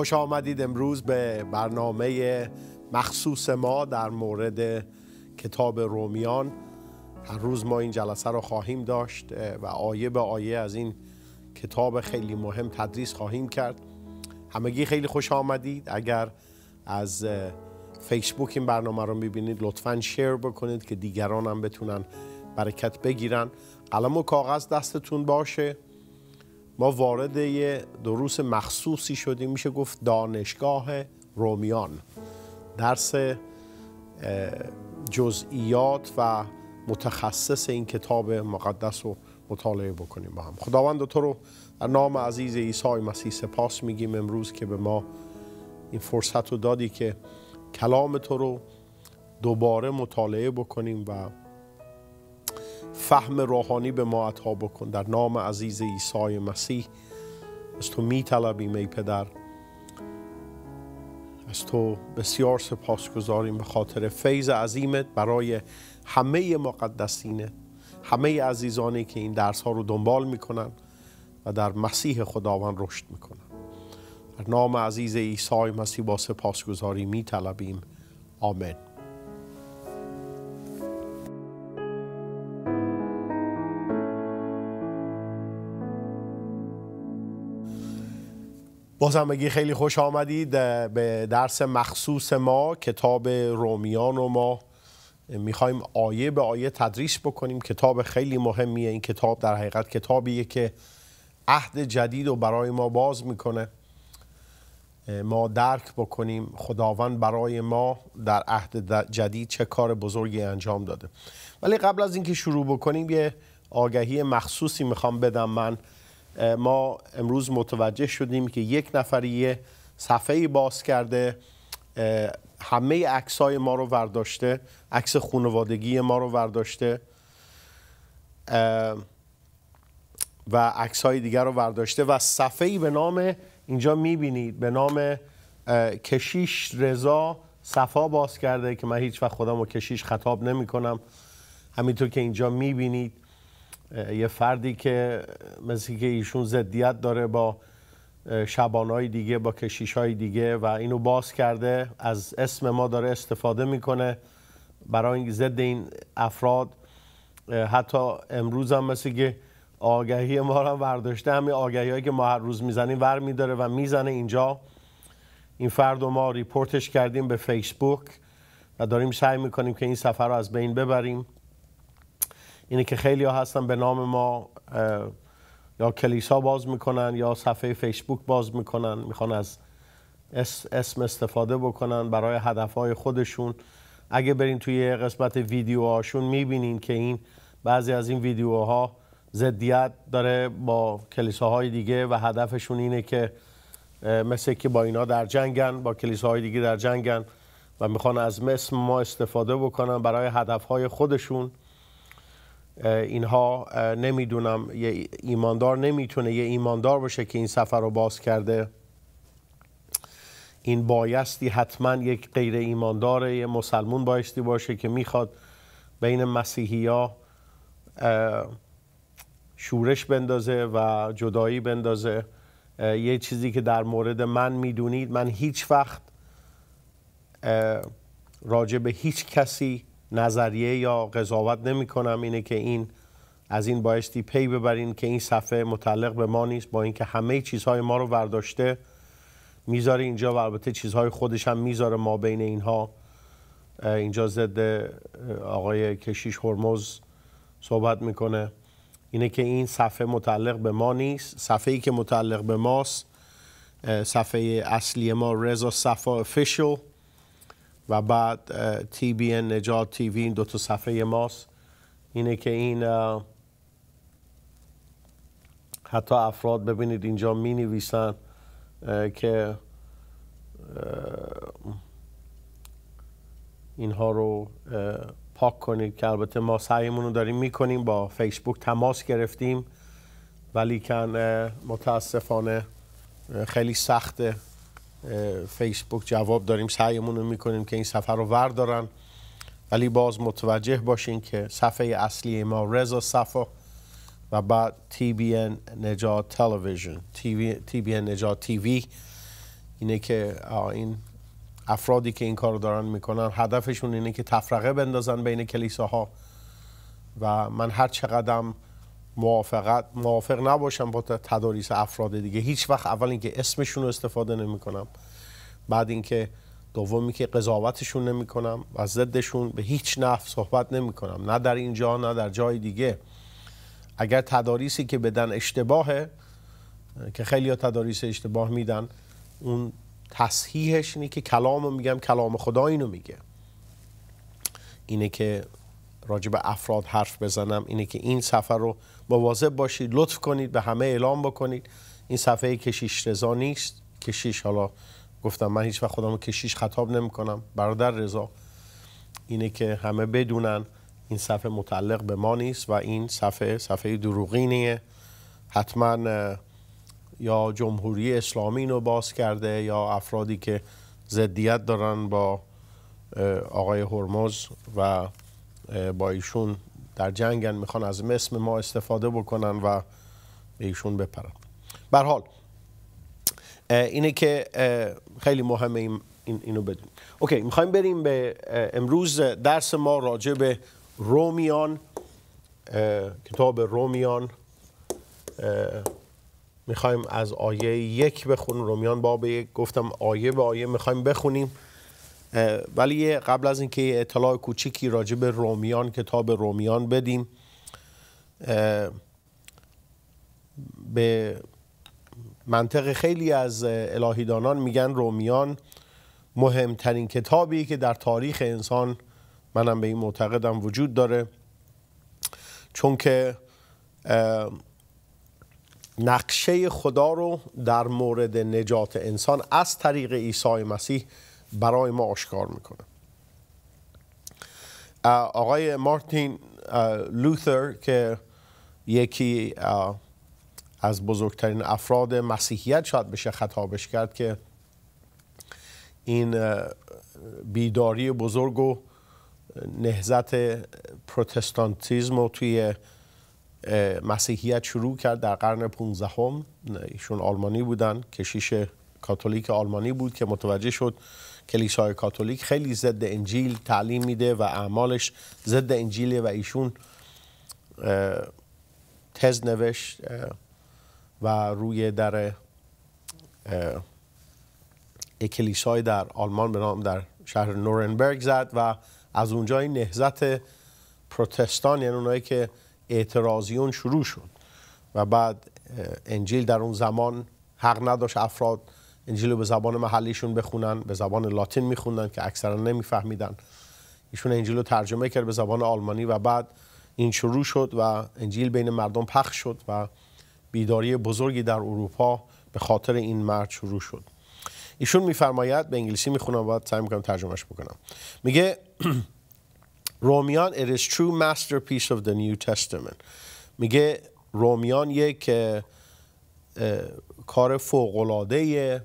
خوش آمدید امروز به برنامه مخصوص ما در مورد کتاب رومیان هر روز ما این جلسه رو خواهیم داشت و آیه به آیه از این کتاب خیلی مهم تدریس خواهیم کرد همگی خیلی خوش آمدید اگر از فیسبوک این برنامه رو میبینید لطفا شیر بکنید که دیگران هم بتونن برکت بگیرن قلم و کاغذ دستتون باشه ما وارد یه دروس مخصوصی شدیم میشه گفت دانشگاه رومیان درس جزئیات و متخصص این کتاب مقدس رو مطالعه بکنیم با هم خداوند تو رو در نام عزیز عیسی مسیح سپاس میگیم امروز که به ما این فرصت رو دادی که کلام تو رو دوباره مطالعه بکنیم و فهم روحانی به ما عطا بکن در نام عزیز عیسی مسیح از تو می طلبیم ای پدر از تو بسیار سپاس گذاریم به خاطر فیض عظیمت برای همه مقدسینه. همه عزیزانی که این درس ها رو دنبال میکنن و در مسیح خداوند رشد میکنن در نام عزیز عیسی مسیح با سپاسگزاری می طلبیم آمین بازم بگی خیلی خوش آمدید به درس مخصوص ما کتاب رومیان رو ما میخوایم آیه به آیه تدریس بکنیم کتاب خیلی مهمیه این کتاب در حقیقت کتابیه که عهد جدید رو برای ما باز میکنه ما درک بکنیم خداوند برای ما در عهد جدید چه کار بزرگی انجام داده ولی قبل از اینکه شروع بکنیم یه آگهی مخصوصی میخوام بدم من ما امروز متوجه شدیم که یک نفری صفحه باز کرده همه های ما رو ورداشته عکس خانوادگی ما رو ورداشته و عکس های دیگر رو ورداشته و صفحه به نام اینجا میبینید به نام کشیش رضا صفا باز کرده که من هیچ وقت خودم رو کشیش خطاب نمی کنم همینطور که اینجا میبینید یه فردی که مثل که ایشون زدیت داره با شبانهای دیگه با کشیشهای دیگه و اینو باز کرده از اسم ما داره استفاده میکنه برای ضد این افراد حتی امروز هم مثل که آگهی ما رو هم برداشته همین آگهی هایی که ما هر روز میزنیم ور میداره و میزنه اینجا این فرد رو ما ریپورتش کردیم به فیسبوک و داریم سعی میکنیم که این سفر رو از بین ببریم اینه که خیلی ها هستن به نام ما یا کلیسا باز میکنن یا صفحه فیسبوک باز میکنن میخوان از اسم استفاده بکنن برای هدفهای خودشون اگه برین توی قسمت ویدیوهاشون میبینین که این بعضی از این ویدیوها زدیت داره با کلیساهای دیگه و هدفشون اینه که مثل که با اینا در جنگن با کلیساهای دیگه در جنگن و میخوان از اسم ما استفاده بکنن برای هدفهای خودشون اینها نمیدونم یه ایماندار نمیتونه یه ایماندار باشه که این سفر رو باز کرده این بایستی حتما یک غیر ایماندار یه مسلمون بایستی باشه که میخواد بین مسیحی ها شورش بندازه و جدایی بندازه یه چیزی که در مورد من میدونید من هیچ وقت راجع به هیچ کسی نظریه یا قضاوت نمی کنم اینه که این از این بایستی پی ببرین که این صفحه متعلق به ما نیست با اینکه همه چیزهای ما رو ورداشته میذاره اینجا و البته چیزهای خودش هم میذاره ما بین اینها اینجا ضد آقای کشیش هرمز صحبت میکنه اینه که این صفحه متعلق به ما نیست صفحه ای که متعلق به ماست صفحه اصلی ما رضا صفا افیشل و بعد تی بی نجات تی وی این دو تا صفحه ماست اینه که این حتی افراد ببینید اینجا می نویسن که اینها رو پاک کنید که البته ما سعیمون رو داریم میکنیم با فیسبوک تماس گرفتیم ولیکن متاسفانه خیلی سخته فیسبوک جواب داریم سعیمون رو میکنیم که این سفر رو وردارن ولی باز متوجه باشین که صفحه اصلی ما رضا صفا و بعد TBN نجات تلویزیون TBN تی وی اینه که این افرادی که این کار دارن میکنن هدفشون اینه که تفرقه بندازن بین کلیساها و من هر چقدرم موافقت موافق نباشم با تداریس افراد دیگه هیچ وقت اول اینکه اسمشون رو استفاده نمیکنم بعد اینکه دومی که قضاوتشون نمی کنم و ضدشون به هیچ نفع صحبت نمی کنم نه در اینجا نه در جای دیگه اگر تداریسی که بدن اشتباهه که خیلی ها تداریس اشتباه میدن اون تصحیحش اینه که کلام میگم کلام خدا اینو میگه اینه که راجب افراد حرف بزنم اینه که این سفر رو مواظب باشید لطف کنید به همه اعلام بکنید این صفحه کشیش رضا نیست کشیش حالا گفتم من هیچ وقت خودم کشیش خطاب نمی کنم برادر رضا اینه که همه بدونن این صفحه متعلق به ما نیست و این صفحه صفحه دروغینیه حتما یا جمهوری اسلامی رو باز کرده یا افرادی که زدیت دارن با آقای هرمز و با ایشون در جنگن یعنی میخوان از مسم ما استفاده بکنن و به ایشون بپرن حال اینه که خیلی مهمه این اینو بدونیم اوکی میخوایم بریم به امروز درس ما راجع به رومیان کتاب رومیان میخوایم از آیه یک بخونیم رومیان باب یک گفتم آیه به آیه میخوایم بخونیم ولی قبل از اینکه اطلاع کوچیکی راجع به رومیان کتاب رومیان بدیم به منطق خیلی از الهیدانان میگن رومیان مهمترین کتابی که در تاریخ انسان منم به این معتقدم وجود داره چون که نقشه خدا رو در مورد نجات انسان از طریق عیسی مسیح برای ما آشکار میکنه آقای مارتین لوتر که یکی از بزرگترین افراد مسیحیت شاید بشه خطابش کرد که این بیداری بزرگ و نهزت پروتستانتیزم رو توی مسیحیت شروع کرد در قرن 15 هم ایشون آلمانی بودن کشیش کاتولیک آلمانی بود که متوجه شد کلیسای کاتولیک خیلی ضد انجیل تعلیم میده و اعمالش ضد انجیله و ایشون تز نوشت و روی در کلیسای در آلمان به نام در شهر نورنبرگ زد و از اونجا این نهزت پروتستان یعنی اونایی که اعتراضیون شروع شد و بعد انجیل در اون زمان حق نداشت افراد انجیل به زبان محلیشون بخونن به زبان لاتین میخونن که اکثرا نمیفهمیدن ایشون انجیل رو ترجمه کرد به زبان آلمانی و بعد این شروع شد و انجیل بین مردم پخش شد و بیداری بزرگی در اروپا به خاطر این مرد شروع شد ایشون میفرماید به انگلیسی میخونم و سعی میکنم ترجمهش بکنم میگه رومیان it is true masterpiece of the new testament میگه رومیان یک کار فوق العاده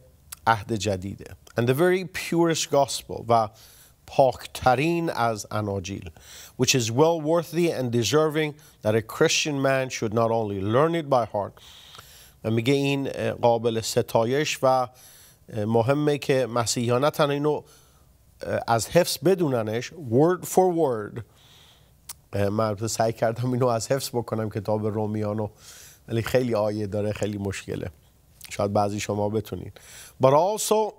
عهد جدیده and the very purest gospel و پاکترین از اناجیل which is well worthy and deserving that a Christian man should not only learn it by heart و میگه این قابل ستایش و مهمه که مسیحیان نه تنها اینو از حفظ بدوننش word for word من سعی کردم اینو از حفظ بکنم کتاب رومیانو ولی خیلی آیه داره خیلی مشکله شاید بعضی شما بتونید but also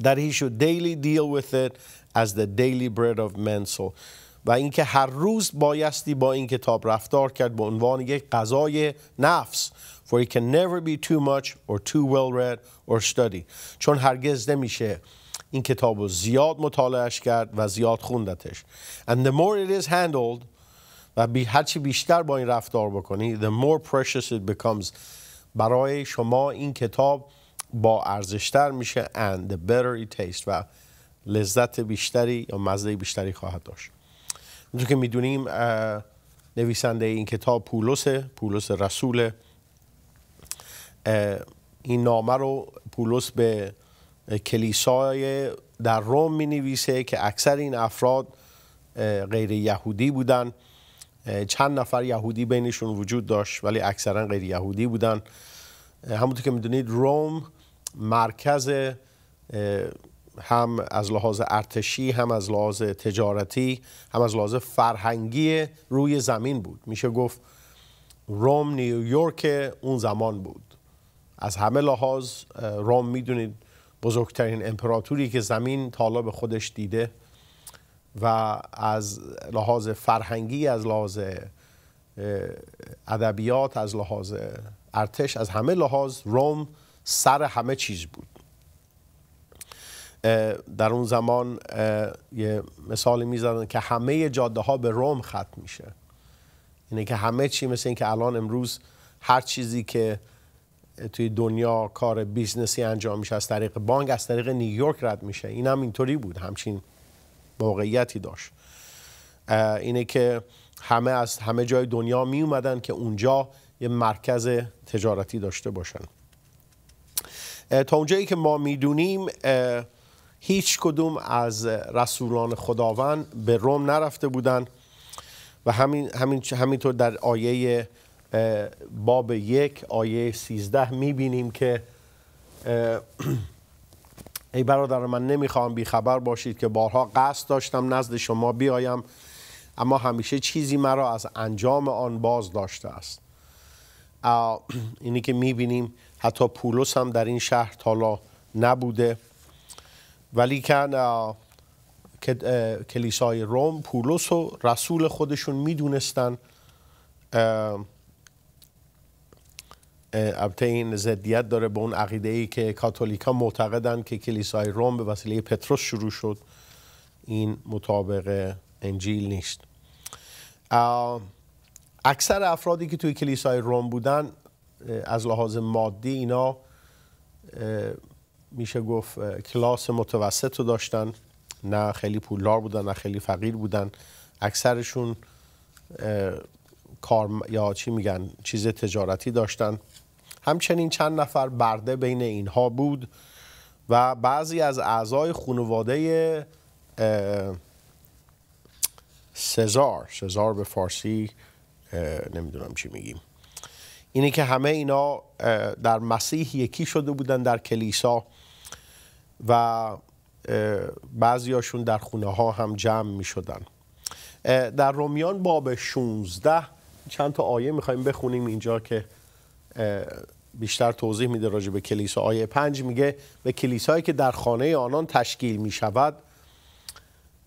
that he should daily deal with it as the daily bread of men so و اینکه هر روز بایستی با این کتاب رفتار کرد به عنوان یک غذای نفس for it can never be too much or too well read or studied چون هرگز نمیشه این کتاب رو زیاد مطالعهش کرد و زیاد خوندتش and the more it is handled و بی هرچی بیشتر با این رفتار بکنی the more precious it becomes برای شما این کتاب با ارزشتر میشه and the better it tastes و لذت بیشتری یا مزه بیشتری خواهد داشت اینطور که میدونیم نویسنده این کتاب پولس پولس رسول این نامه رو پولس به کلیسای در روم می نویسه که اکثر این افراد غیر یهودی بودن چند نفر یهودی بینشون وجود داشت ولی اکثرا غیر یهودی بودن همونطور که میدونید روم مرکز هم از لحاظ ارتشی هم از لحاظ تجارتی هم از لحاظ فرهنگی روی زمین بود میشه گفت روم نیویورک اون زمان بود از همه لحاظ روم میدونید بزرگترین امپراتوری که زمین تالا به خودش دیده و از لحاظ فرهنگی از لحاظ ادبیات از لحاظ ارتش از همه لحاظ روم سر همه چیز بود در اون زمان یه مثالی میزدن که همه جاده ها به روم ختم میشه اینه یعنی که همه چی مثل اینکه الان امروز هر چیزی که توی دنیا کار بیزنسی انجام میشه از طریق بانک از طریق نیویورک رد میشه این هم اینطوری بود همچین واقعیتی داشت اینه که همه از همه جای دنیا می اومدن که اونجا یه مرکز تجارتی داشته باشن تا اونجایی که ما میدونیم هیچ کدوم از رسولان خداوند به روم نرفته بودن و همین همین همینطور در آیه باب یک آیه می میبینیم که ای برادر من نمیخوام بیخبر باشید که بارها قصد داشتم نزد شما بیایم اما همیشه چیزی مرا از انجام آن باز داشته است اینی که میبینیم حتی پولوس هم در این شهر تالا نبوده ولی که کلیسای روم پولوس و رسول خودشون میدونستن البته این ضدیت داره به اون عقیده ای که کاتولیکا معتقدند که کلیسای روم به وسیله پتروس شروع شد این مطابق انجیل نیست اکثر افرادی که توی کلیسای روم بودن از لحاظ مادی اینا میشه گفت کلاس متوسط رو داشتن نه خیلی پولدار بودن نه خیلی فقیر بودن اکثرشون کار یا چی میگن چیز تجارتی داشتن همچنین چند نفر برده بین اینها بود و بعضی از اعضای خانواده سزار سزار به فارسی نمیدونم چی میگیم اینه که همه اینا در مسیح یکی شده بودن در کلیسا و بعضی هاشون در خونه ها هم جمع می شدن در رومیان باب 16 چند تا آیه میخوایم بخونیم اینجا که بیشتر توضیح میده راجع به کلیسا آیه پنج میگه به کلیسایی که در خانه آنان تشکیل میشود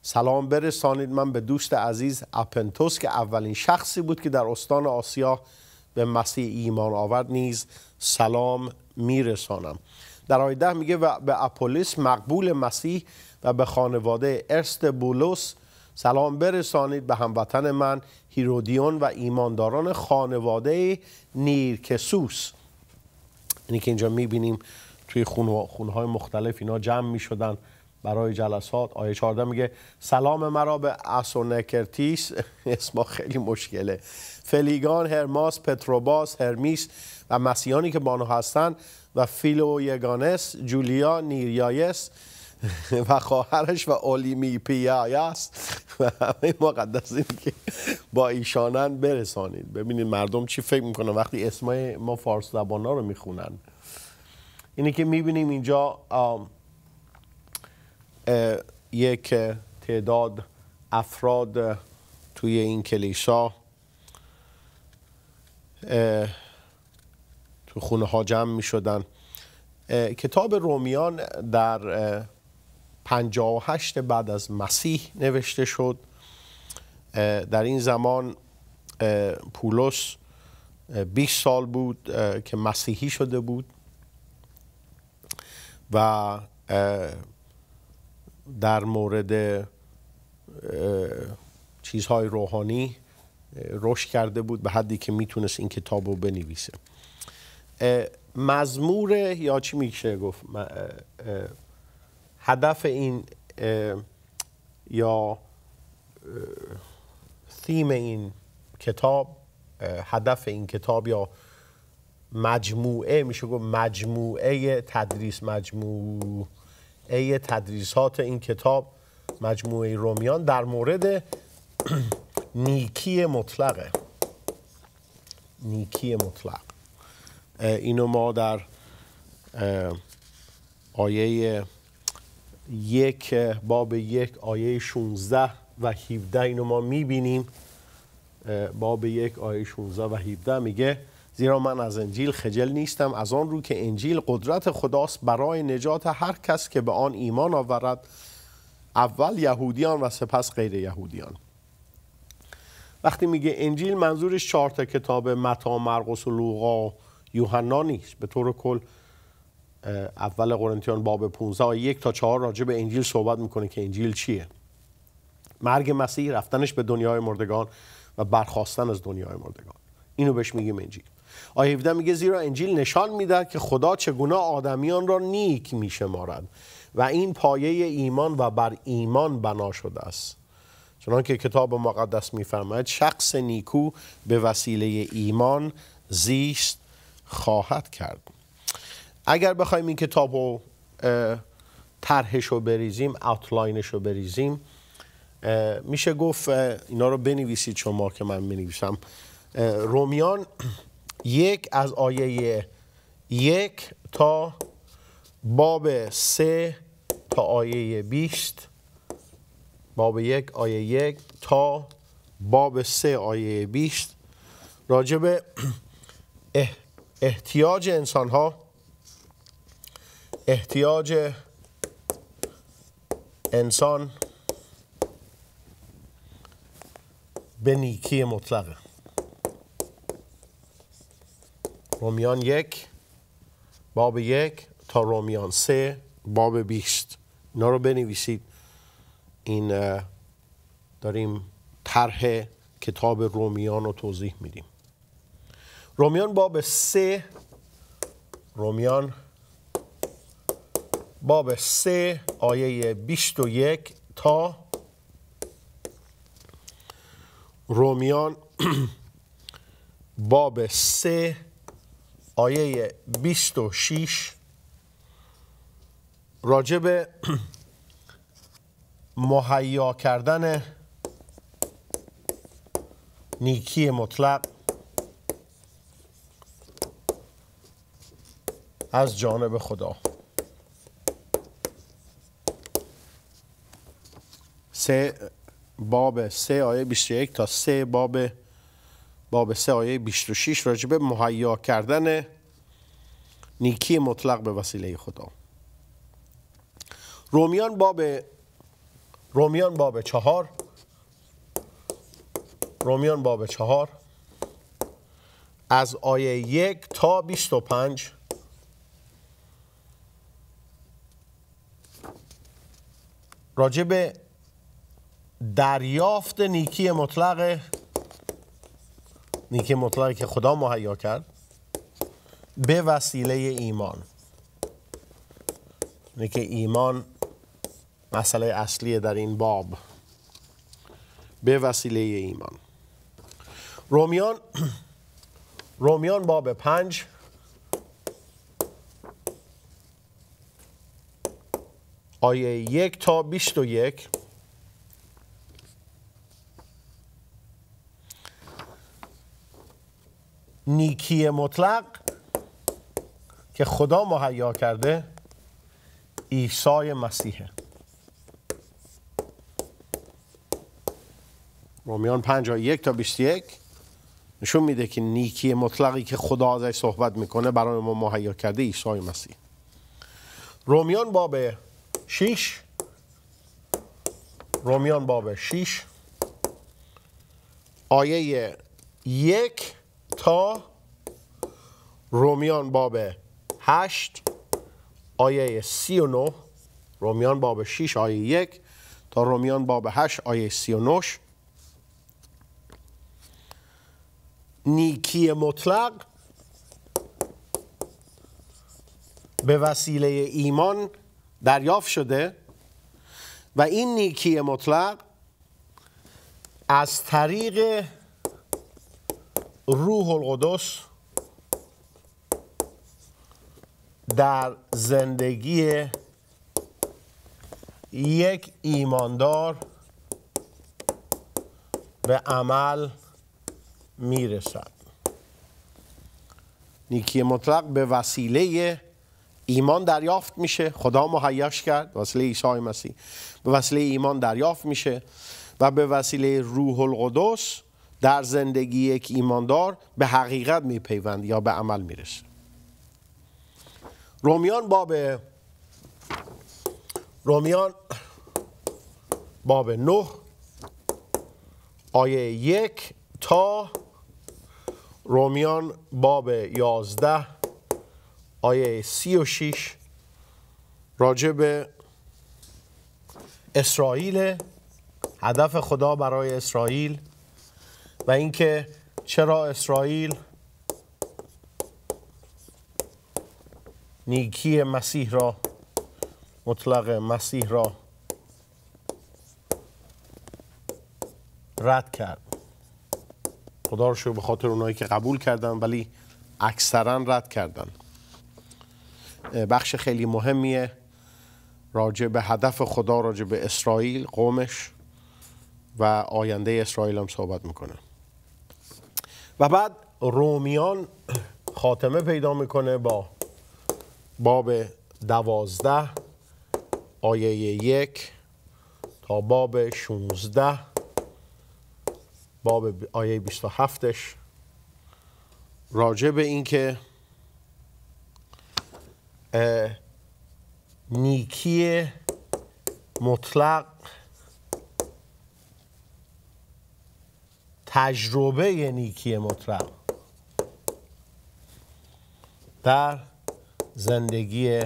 سلام برسانید من به دوست عزیز اپنتوس که اولین شخصی بود که در استان آسیا به مسیح ایمان آورد نیز سلام میرسانم در آیه ده میگه و به اپولیس مقبول مسیح و به خانواده ارست بولوس سلام برسانید به هموطن من هیرودیون و ایمانداران خانواده نیرکسوس اینکه که اینجا میبینیم توی خونهای مختلف اینا جمع میشدن برای جلسات آیه 14 میگه سلام مرا به اسونکرتیس اسما خیلی مشکله فلیگان هرماس پتروباس هرمیس و مسیانی که بانو هستند و فیلو یگانس جولیا نیریایس و خواهرش و اولی میپیای است و همه مقدس این که با ایشانن برسانید ببینید مردم چی فکر میکنن وقتی اسمای ما فارس زبان رو میخونن اینه که میبینیم اینجا یک تعداد افراد توی این کلیسا تو خونه ها جمع میشدن کتاب رومیان در 58 بعد از مسیح نوشته شد در این زمان پولس 20 سال بود که مسیحی شده بود و در مورد چیزهای روحانی رشد کرده بود به حدی که میتونست این کتاب رو بنویسه مزمور یا چی میشه گفت هدف این یا تیم این کتاب هدف این کتاب یا مجموعه میشه گفت مجموعه تدریس مجموعه تدریسات این کتاب مجموعه رومیان در مورد نیکی مطلقه نیکی مطلق اینو ما در آیه یک باب یک آیه 16 و 17 اینو ما میبینیم باب یک آیه 16 و 17 میگه زیرا من از انجیل خجل نیستم از آن رو که انجیل قدرت خداست برای نجات هر کس که به آن ایمان آورد اول یهودیان و سپس غیر یهودیان وقتی میگه انجیل منظورش چهار تا کتاب متا مرقس و لوقا یوحنا نیست به طور کل اول قرنتیان باب 15 یک تا چهار راجع به انجیل صحبت میکنه که انجیل چیه مرگ مسیح رفتنش به دنیای مردگان و برخواستن از دنیای مردگان اینو بهش میگیم انجیل آیه 17 میگه زیرا انجیل نشان میده که خدا چگونه آدمیان را نیک مارد و این پایه ایمان و بر ایمان بنا شده است چنانکه کتاب مقدس میفرماید شخص نیکو به وسیله ایمان زیست خواهد کرد اگر بخوایم این کتاب رو طرحش رو بریزیم اوتلاینش رو بریزیم میشه گفت اینا رو بنویسید شما که من بنویسم رومیان یک از آیه یک تا باب سه تا آیه بیست باب یک آیه یک تا باب سه آیه بیست راجب احتیاج انسان ها احتیاج انسان به نیکی مطلقه رومیان یک باب یک تا رومیان سه باب بیست اینا رو بنویسید این داریم طرح کتاب رومیان رو توضیح میدیم رومیان باب سه رومیان باب سه آیه 21 تا رومیان باب سه آیه 26 راجب مهیا کردن نیکی مطلق از جانب خدا سه باب سه آیه 21 تا سه باب باب سه آیه 26 راجبه مهیا کردن نیکی مطلق به وسیله خدا رومیان باب رومیان باب چهار رومیان باب چهار از آیه یک تا 25 راجب دریافت نیکی مطلق نیکی مطلقی که خدا مهیا کرد به وسیله ایمان نیکی ایمان مسئله اصلی در این باب به وسیله ایمان رومیان رومیان باب پنج آیه یک تا بیست و یک نیکی مطلق که خدا مهیا کرده عیسی مسیحه رومیان 51 تا 21 نشون میده که نیکی مطلقی که خدا ازش صحبت میکنه برای ما مهیا کرده عیسی مسیح رومیان باب 6 رومیان باب 6 آیه یک تا رومیان باب 8 آیه 39 رومیان باب 6 آیه 1 تا رومیان باب 8 آیه 39 نیکی مطلق به وسیله ایمان دریافت شده و این نیکی مطلق از طریق روح القدس در زندگی یک ایماندار به عمل میرسد نیکی مطلق به وسیله ایمان دریافت میشه خدا مهیاش کرد وسیله عیسی مسیح به وسیله ایمان دریافت میشه و به وسیله روح القدس در زندگی یک ایماندار به حقیقت میپیوند یا به عمل میرسه رومیان باب رومیان باب نه آیه یک تا رومیان باب یازده آیه سی و شیش راجع به اسرائیل هدف خدا برای اسرائیل و اینکه چرا اسرائیل نیکی مسیح را مطلق مسیح را رد کرد خدا رو شو به خاطر اونایی که قبول کردن ولی اکثرا رد کردن بخش خیلی مهمیه راجع به هدف خدا راجع به اسرائیل قومش و آینده اسرائیل هم صحبت میکنه و بعد رومیان خاتمه پیدا میکنه با باب دوازده آیه یک تا باب شونزده باب آیه بیست و هفتش راجع به اینکه نیکی مطلق تجربه نیکی مطلق در زندگی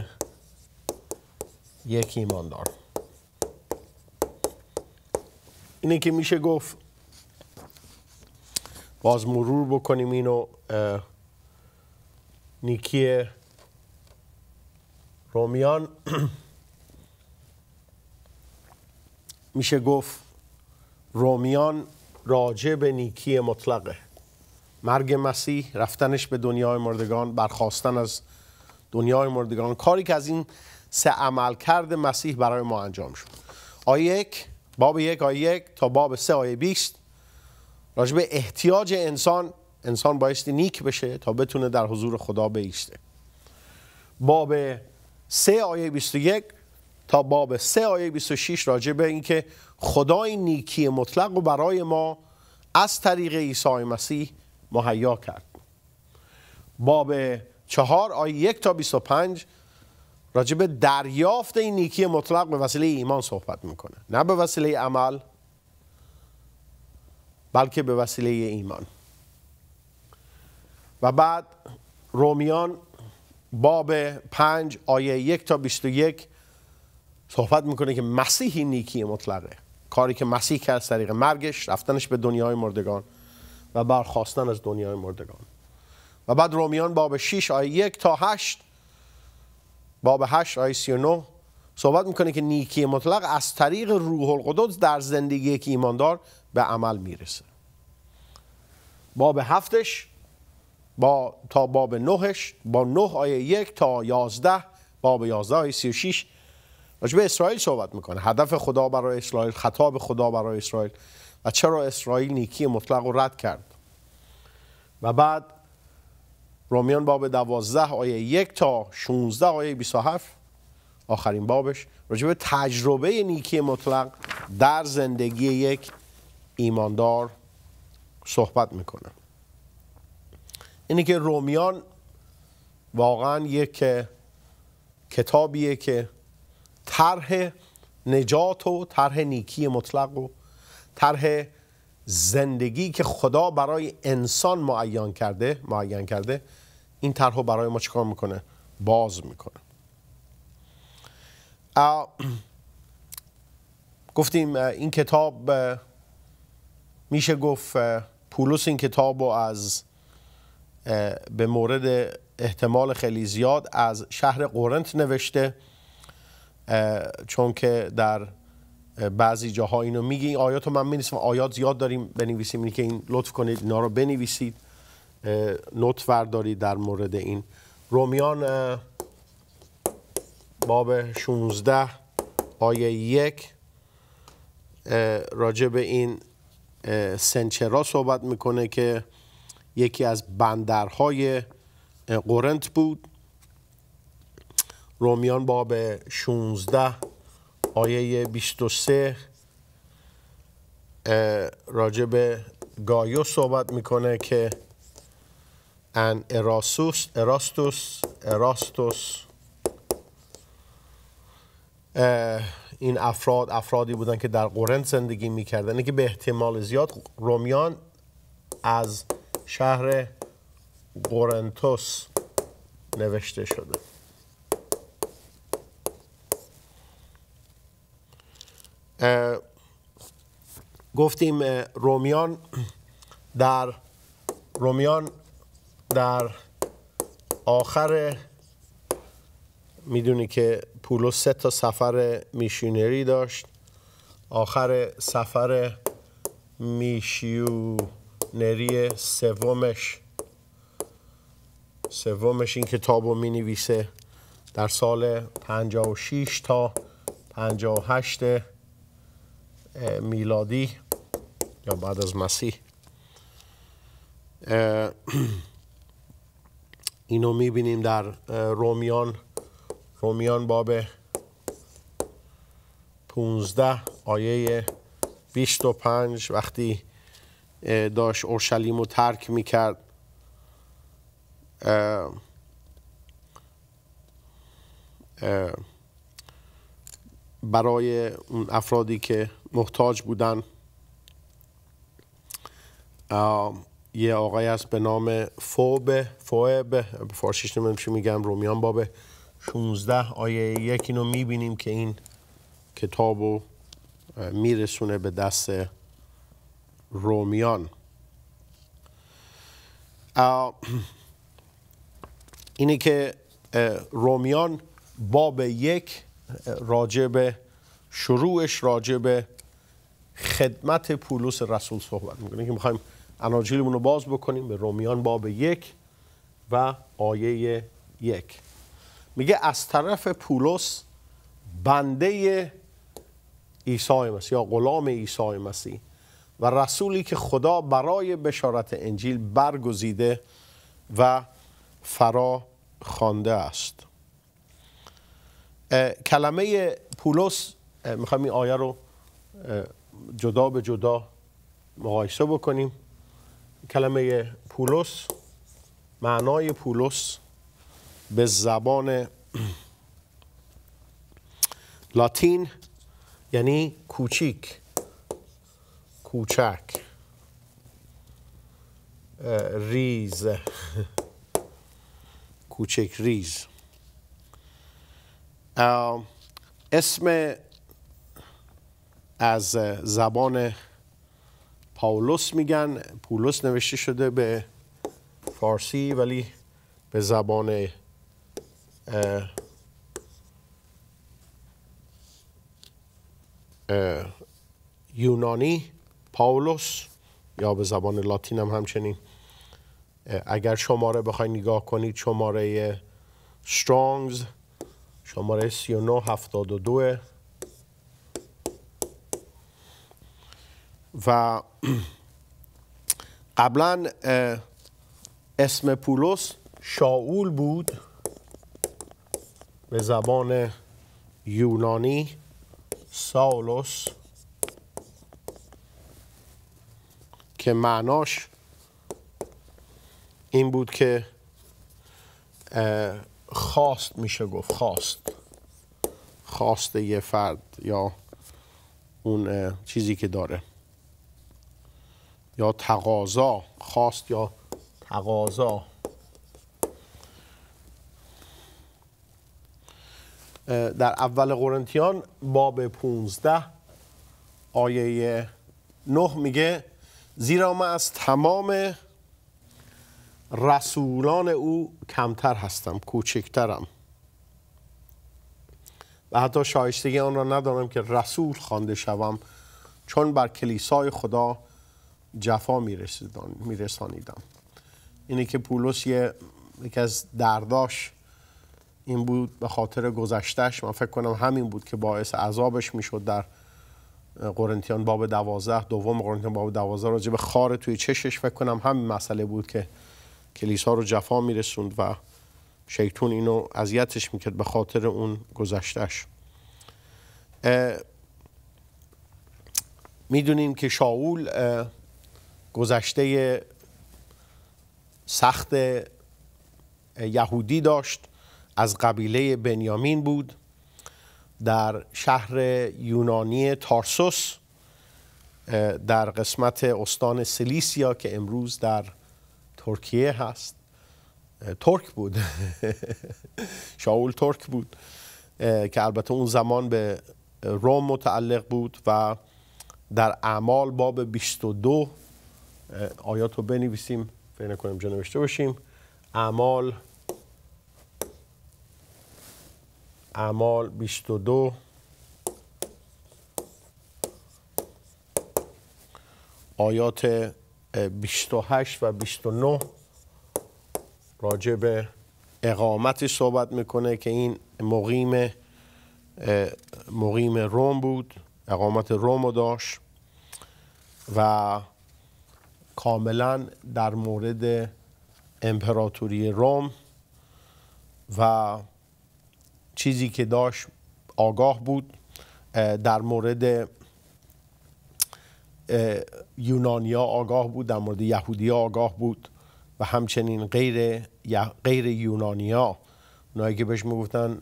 یک ایماندار اینه که میشه گفت باز مرور بکنیم اینو نیکی رومیان میشه گفت رومیان راجع به نیکی مطلقه مرگ مسیح رفتنش به دنیای مردگان برخواستن از دنیای مردگان کاری که از این سه عمل کرد مسیح برای ما انجام شد آیه یک باب یک آیه یک تا باب سه آیه بیست راجع به احتیاج انسان انسان بایستی نیک بشه تا بتونه در حضور خدا بیسته باب سه آیه یک تا باب 3 آیه 26 راجع به اینکه خدای نیکی مطلق رو برای ما از طریق عیسی مسیح مهیا کرد باب 4 آیه 1 تا 25 راجع به دریافت این نیکی مطلق به وسیله ایمان صحبت میکنه نه به وسیله عمل بلکه به وسیله ایمان و بعد رومیان باب 5 آیه 1 تا 21 صحبت میکنه که مسیحی نیکی مطلقه کاری که مسیح کرد طریق مرگش رفتنش به دنیای مردگان و برخواستن از دنیای مردگان و بعد رومیان باب 6 آیه 1 تا 8 باب 8 آیه 39 صحبت میکنه که نیکی مطلق از طریق روح القدس در زندگی یک ایماندار به عمل میرسه باب هفتش با تا باب نهش با نه آیه یک تا یازده باب یازده آیه سی و شیش راجبه اسرائیل صحبت میکنه هدف خدا برای اسرائیل خطاب خدا برای اسرائیل و چرا اسرائیل نیکی مطلق رو رد کرد و بعد رومیان باب دوازده آیه یک تا 16 آیه هفت آخرین بابش راجبه تجربه نیکی مطلق در زندگی یک ایماندار صحبت میکنه اینه که رومیان واقعا یک کتابیه که طرح نجات و طرح نیکی مطلق و طرح زندگی که خدا برای انسان معین کرده معین کرده این طرح رو برای ما چیکار میکنه باز میکنه گفتیم این کتاب میشه گفت پولس این کتاب رو از به مورد احتمال خیلی زیاد از شهر قرنت نوشته چون که در بعضی جاها اینو میگی این آیات رو من آیات زیاد داریم بنویسیم این که این لطف کنید اینا رو بنویسید نوت وردارید در مورد این رومیان باب 16 آیه یک راجع به این سنچرا صحبت میکنه که یکی از بندرهای قرنت بود رومیان باب 16 آیه 23 راجع به گایو صحبت میکنه که ان اراسوس اراستوس اراستوس این افراد افرادی بودن که در قرنت زندگی میکردن که به احتمال زیاد رومیان از شهر قرنتوس نوشته شده گفتیم رومیان در رومیان در آخر میدونی که پولس سه تا سفر میشیونری داشت آخر سفر میشیونری سومش سومش این کتاب رو می در سال 56 تا 58 میلادی یا بعد از مسیح اینو میبینیم در رومیان رومیان باب 15 آیه 25 وقتی داشت اورشلیم رو ترک میکرد اه برای اون افرادی که محتاج بودن یه آقای است به نام فوب فوب فارسیش نمیدونم چی میگم رومیان باب 16 آیه یک اینو میبینیم که این کتابو میرسونه به دست رومیان اینه که رومیان باب یک راجب شروعش به خدمت پولس رسول صحبت میکنه که میخوایم اناجیلمون رو باز بکنیم به رومیان باب یک و آیه یک میگه از طرف پولس بنده عیسی مسیح یا غلام عیسی مسیح و رسولی که خدا برای بشارت انجیل برگزیده و فرا خوانده است کلمه پولس میخوایم این آیه رو جدا به جدا مقایسه بکنیم کلمه پولس معنای پولس به زبان لاتین یعنی کوچیک کوچک ریز کوچک ریز Um, اسم از زبان پاولوس میگن پولوس نوشته شده به فارسی ولی به زبان یونانی پاولوس یا به زبان لاتین هم همچنین اگر شماره بخواید نگاه کنید شماره سترانگز شماره 3972 و قبلا اسم پولس شاول بود به زبان یونانی ساولوس که معناش این بود که خواست میشه گفت خواست خواست یه فرد یا اون چیزی که داره یا تقاضا خواست یا تقاضا در اول قرنتیان باب 15 آیه نه میگه زیرا ما از تمام رسولان او کمتر هستم کوچکترم و حتی شایستگی آن را ندارم که رسول خوانده شوم چون بر کلیسای خدا جفا میرسانیدم اینه که پولس یکی از درداش این بود به خاطر گذشتهش، من فکر کنم همین بود که باعث عذابش میشد در قرنتیان باب دوازده دوم قرنتیان باب دوازده راجع به خار توی چشش فکر کنم همین مسئله بود که کلیسا رو جفا میرسوند و شیطون اینو اذیتش میکرد به خاطر اون گذشتش میدونیم که شاول گذشته سخت یهودی داشت از قبیله بنیامین بود در شهر یونانی تارسوس در قسمت استان سلیسیا که امروز در ترکیه هست ترک بود شاول ترک بود که البته اون زمان به روم متعلق بود و در اعمال باب 22 آیات رو بنویسیم فکر نکنم جا نوشته باشیم اعمال اعمال 22 آیات 28 و 29 راجع به اقامتی صحبت میکنه که این مقیم مقیم روم بود اقامت روم رو داشت و کاملا در مورد امپراتوری روم و چیزی که داشت آگاه بود در مورد یونانیا آگاه بود در مورد یهودیا آگاه بود و همچنین غیر, غیر یونانیا اونایی که بهش میگفتن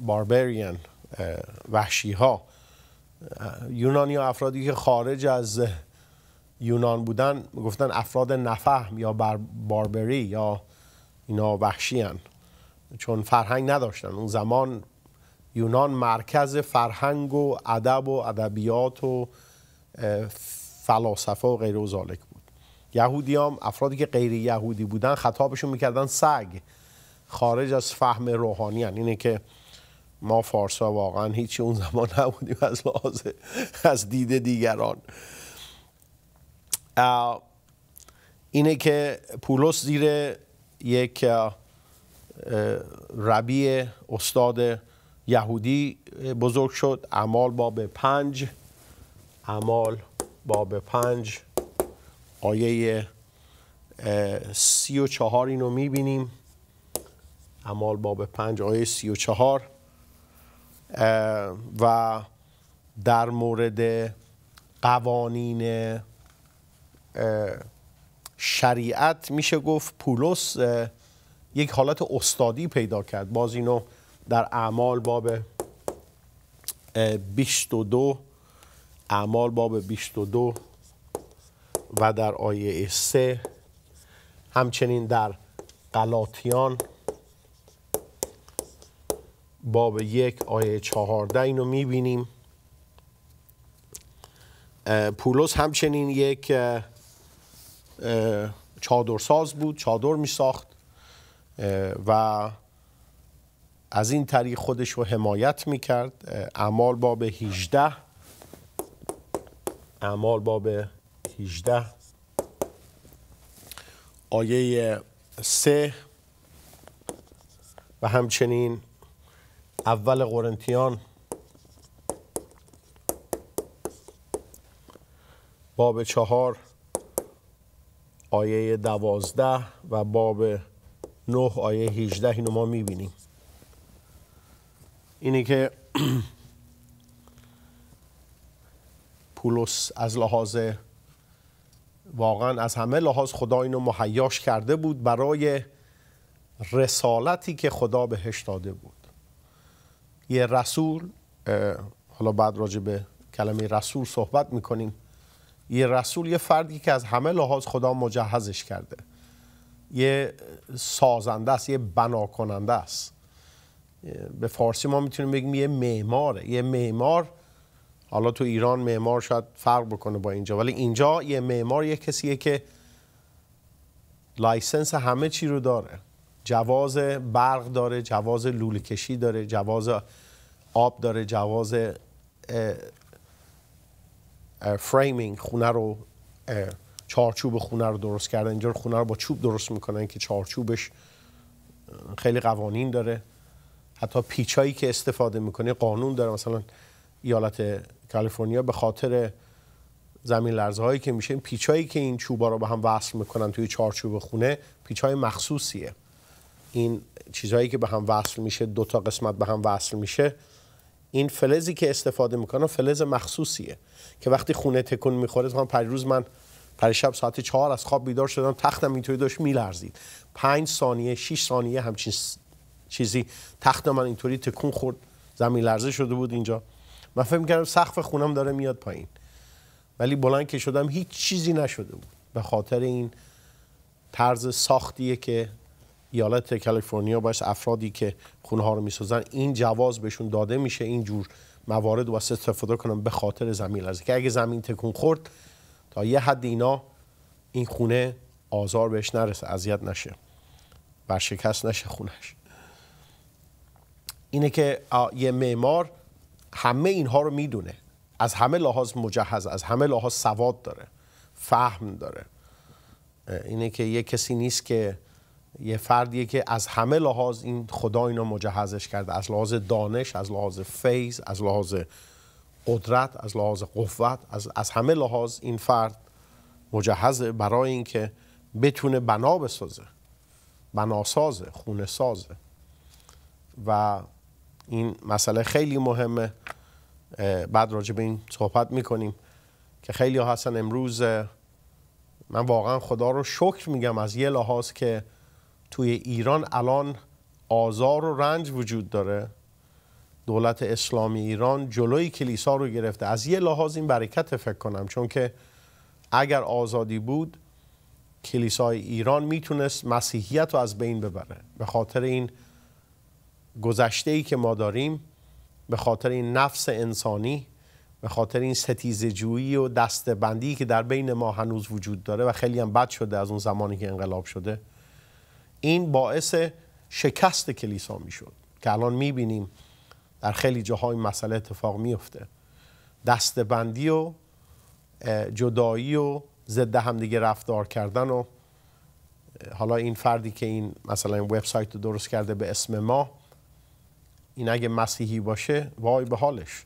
باربریان وحشی ها یونانی ها افرادی که خارج از یونان بودن میگفتن افراد نفهم یا باربری یا اینا وحشی هن. چون فرهنگ نداشتن اون زمان یونان مرکز فرهنگ و ادب و ادبیات و فلاسفه و غیر و بود بود هم افرادی که غیر یهودی بودن خطابشون میکردن سگ خارج از فهم روحانی هن. یعنی اینه که ما فارسا واقعا هیچی اون زمان نبودیم از لازه از دید دیگران اینه که پولس زیر یک ربی استاد یهودی بزرگ شد اعمال باب پنج اعمال باب پنج آیه سی و چهار اینو میبینیم اعمال باب پنج آیه سی و چهار و در مورد قوانین شریعت میشه گفت پولس یک حالت استادی پیدا کرد باز اینو در اعمال باب 22 اعمال باب 22 و در آیه 3 همچنین در قلاتیان باب یک آیه 14 اینو میبینیم پولس همچنین یک چادرساز بود چادر می ساخت و از این طریق خودش رو حمایت می کرد اعمال باب 18 اعمال باب 18 آیه 3 و همچنین اول قرنتیان باب چهار آیه دوازده و باب نه آیه هیجده اینو ما میبینیم اینی که پولس از لحاظ واقعا از همه لحاظ خدا اینو مهیاش کرده بود برای رسالتی که خدا بهش داده بود یه رسول حالا بعد راجع به کلمه رسول صحبت میکنیم یه رسول یه فردی که از همه لحاظ خدا مجهزش کرده یه سازنده است یه بنا کننده است به فارسی ما میتونیم بگیم یه معمار. یه معمار حالا تو ایران معمار شاید فرق بکنه با اینجا ولی اینجا یه معمار یه کسیه که لایسنس همه چی رو داره جواز برق داره جواز لوله کشی داره جواز آب داره جواز فریمینگ خونه رو چارچوب خونه رو درست کرده، اینجا خونه رو با چوب درست میکنن که چارچوبش خیلی قوانین داره حتی پیچایی که استفاده میکنه قانون داره مثلا ایالت کالیفرنیا به خاطر زمین لرزه هایی که میشه این پیچایی که این چوبا رو به هم وصل میکنن توی چارچوب خونه پیچای مخصوصیه این چیزهایی که به هم وصل میشه دو تا قسمت به هم وصل میشه این فلزی که استفاده میکنه فلز مخصوصیه که وقتی خونه تکون میخوره مثلا روز من شب ساعت چهار از خواب بیدار شدم تختم اینطوری داشت میلرزید پنج ثانیه 6 ثانیه همچین چیزی تخت من اینطوری تکون خورد زمین لرزه شده بود اینجا من فکر کردم سقف خونم داره میاد پایین ولی بلند که شدم هیچ چیزی نشده بود به خاطر این طرز ساختیه که ایالت کالیفرنیا باش افرادی که خونه ها رو میسازن این جواز بهشون داده میشه این جور موارد واسه استفاده کنم به خاطر زمین لازم که اگه زمین تکون خورد تا یه حد اینا این خونه آزار بهش نرسه اذیت نشه برشکست نشه خونش اینه که یه معمار همه اینها رو میدونه از همه لحاظ مجهز از همه لحاظ سواد داره فهم داره اینه که یه کسی نیست که یه فردیه که از همه لحاظ این خدا اینا مجهزش کرده از لحاظ دانش از لحاظ فیض از لحاظ قدرت از لحاظ قوت از, از همه لحاظ این فرد مجهز برای اینکه بتونه بنا بسازه بناسازه خونه سازه و این مسئله خیلی مهمه بعد راجع به این صحبت میکنیم که خیلی هستن امروز من واقعا خدا رو شکر میگم از یه لحاظ که توی ایران الان آزار و رنج وجود داره دولت اسلامی ایران جلوی کلیسا رو گرفته از یه لحاظ این برکت فکر کنم چون که اگر آزادی بود کلیسای ایران میتونست مسیحیت رو از بین ببره به خاطر این گذشته ای که ما داریم به خاطر این نفس انسانی به خاطر این جویی و دستبندی که در بین ما هنوز وجود داره و خیلی هم بد شده از اون زمانی که انقلاب شده این باعث شکست کلیسا میشد که الان میبینیم در خیلی جاهای مسئله اتفاق میفته دستبندی و جدایی و ضد همدیگه رفتار کردن و حالا این فردی که این مثلا این وبسایت رو درست کرده به اسم ما این اگه مسیحی باشه وای به حالش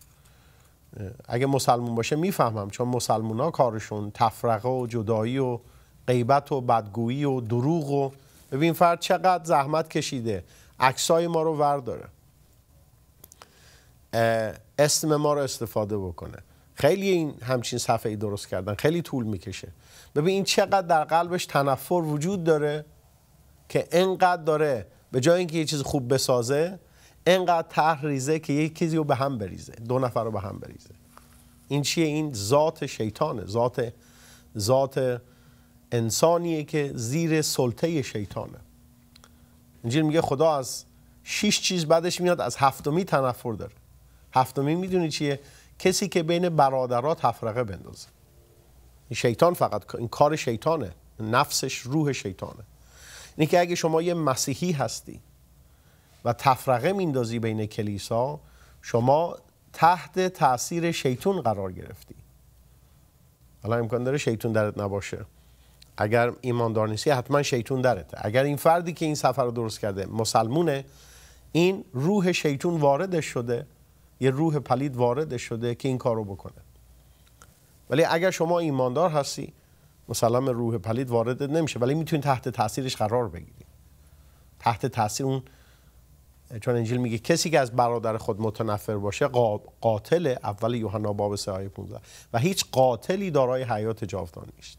اگه مسلمون باشه میفهمم چون مسلمون ها کارشون تفرقه و جدایی و غیبت و بدگویی و دروغ و ببین فرد چقدر زحمت کشیده عکسای ما رو ورداره اسم ما رو استفاده بکنه خیلی این همچین صفحه ای درست کردن خیلی طول میکشه ببین این چقدر در قلبش تنفر وجود داره که انقدر داره به جای اینکه یه چیز خوب بسازه انقدر تحریزه ریزه که یک چیزی رو به هم بریزه دو نفر رو به هم بریزه این چیه این ذات شیطانه ذات ذات انسانیه که زیر سلطه شیطانه انجیل میگه خدا از شش چیز بعدش میاد از هفتمی تنفر داره هفتمی میدونی چیه کسی که بین برادرات تفرقه بندازه این شیطان فقط این کار شیطانه نفسش روح شیطانه اینکه اگه شما یه مسیحی هستی و تفرقه میندازی بین کلیسا شما تحت تاثیر شیطون قرار گرفتی حالا امکان داره شیطون درت نباشه اگر ایماندار نیستی حتما شیطون درته اگر این فردی که این سفر رو درست کرده مسلمونه این روح شیطون وارد شده یه روح پلید وارد شده که این کار رو بکنه ولی اگر شما ایماندار هستی مسلم روح پلید وارد نمیشه ولی میتونی تحت تاثیرش قرار بگیری تحت تاثیر اون چون انجیل میگه کسی که از برادر خود متنفر باشه قاتل اول یوحنا باب 3 آیه 15 و هیچ قاتلی دارای حیات جاودان نیست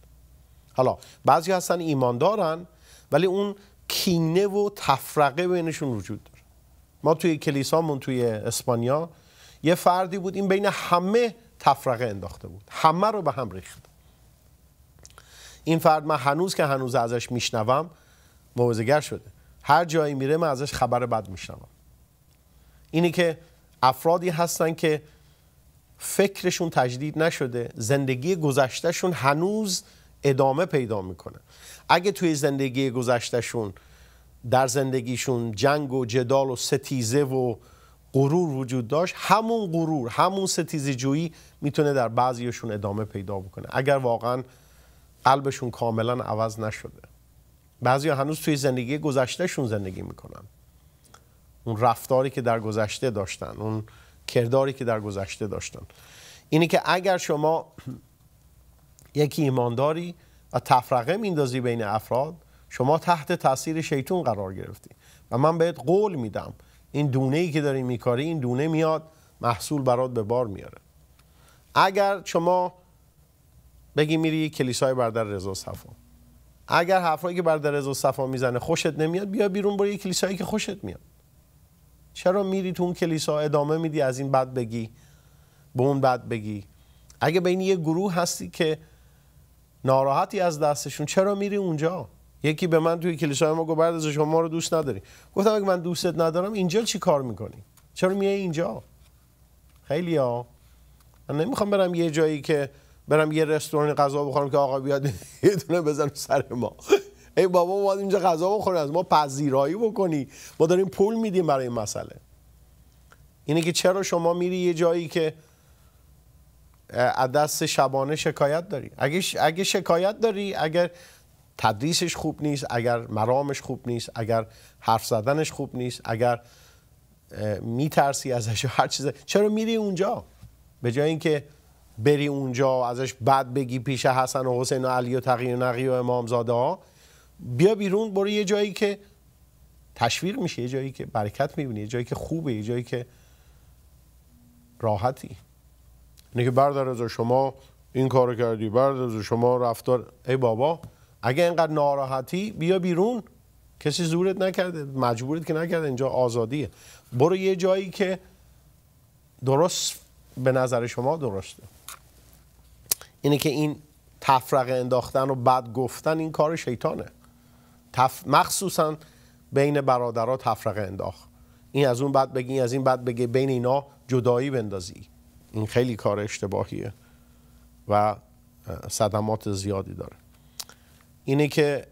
حالا بعضی هستن ایمان دارن ولی اون کینه و تفرقه بینشون وجود داره ما توی کلیسامون توی اسپانیا یه فردی بود این بین همه تفرقه انداخته بود همه رو به هم ریخت این فرد من هنوز که هنوز ازش میشنوم موزگر شده هر جایی میره من ازش خبر بد میشنم اینی که افرادی هستن که فکرشون تجدید نشده زندگی گذشتهشون هنوز ادامه پیدا میکنه اگه توی زندگی گذشتهشون در زندگیشون جنگ و جدال و ستیزه و غرور وجود داشت همون غرور همون ستیزه جویی میتونه در بعضیشون ادامه پیدا بکنه اگر واقعا قلبشون کاملا عوض نشده بعضی هنوز توی زندگی گذشتهشون زندگی میکنن اون رفتاری که در گذشته داشتن اون کرداری که در گذشته داشتن اینه که اگر شما یکی ایمانداری و تفرقه میندازی بین افراد شما تحت تاثیر شیطون قرار گرفتی و من بهت قول میدم این دونه ای که داری میکاری این دونه میاد محصول برات به بار میاره اگر شما بگی میری کلیسای بردر رضا صفا اگر حرفایی که بر در صفا میزنه خوشت نمیاد بیا بیرون برو یه کلیسایی که خوشت میاد چرا میری تو اون کلیسا ادامه میدی از این بد بگی به اون بد بگی اگه بین یه گروه هستی که ناراحتی از دستشون چرا میری اونجا یکی به من توی کلیسای ما گفت بعد شما رو دوست نداری گفتم اگه من دوستت ندارم اینجا چی کار میکنی چرا میای اینجا خیلی ها من نمیخوام برم یه جایی که برم یه رستوران غذا بخورم که آقا بیاد یه دونه بزن سر ما ای بابا ما اینجا غذا بخوریم از ما پذیرایی بکنی ما داریم پول میدیم برای این مسئله اینه که چرا شما میری یه جایی که دست شبانه شکایت داری اگه, اگه شکایت داری اگر تدریسش خوب نیست اگر مرامش خوب نیست اگر حرف زدنش خوب نیست اگر میترسی ازش هر چیز چرا میری اونجا به جای اینکه بری اونجا ازش بد بگی پیش حسن و حسین و علی و تقی و نقی و امامزاده ها بیا بیرون برو یه جایی که تشویق میشه یه جایی که برکت میبینی یه جایی که خوبه یه جایی که راحتی اینه که بردار از شما این کارو کردی بردار از شما رفتار ای بابا اگه اینقدر ناراحتی بیا بیرون کسی زورت نکرده مجبورت که نکرده اینجا آزادیه برو یه جایی که درست به نظر شما درسته اینه که این تفرق انداختن و بد گفتن این کار شیطانه تف... مخصوصا بین برادرها تفرق انداخت این از اون بد بگی از این بعد بگی بین اینا جدایی بندازی این خیلی کار اشتباهیه و صدمات زیادی داره اینه که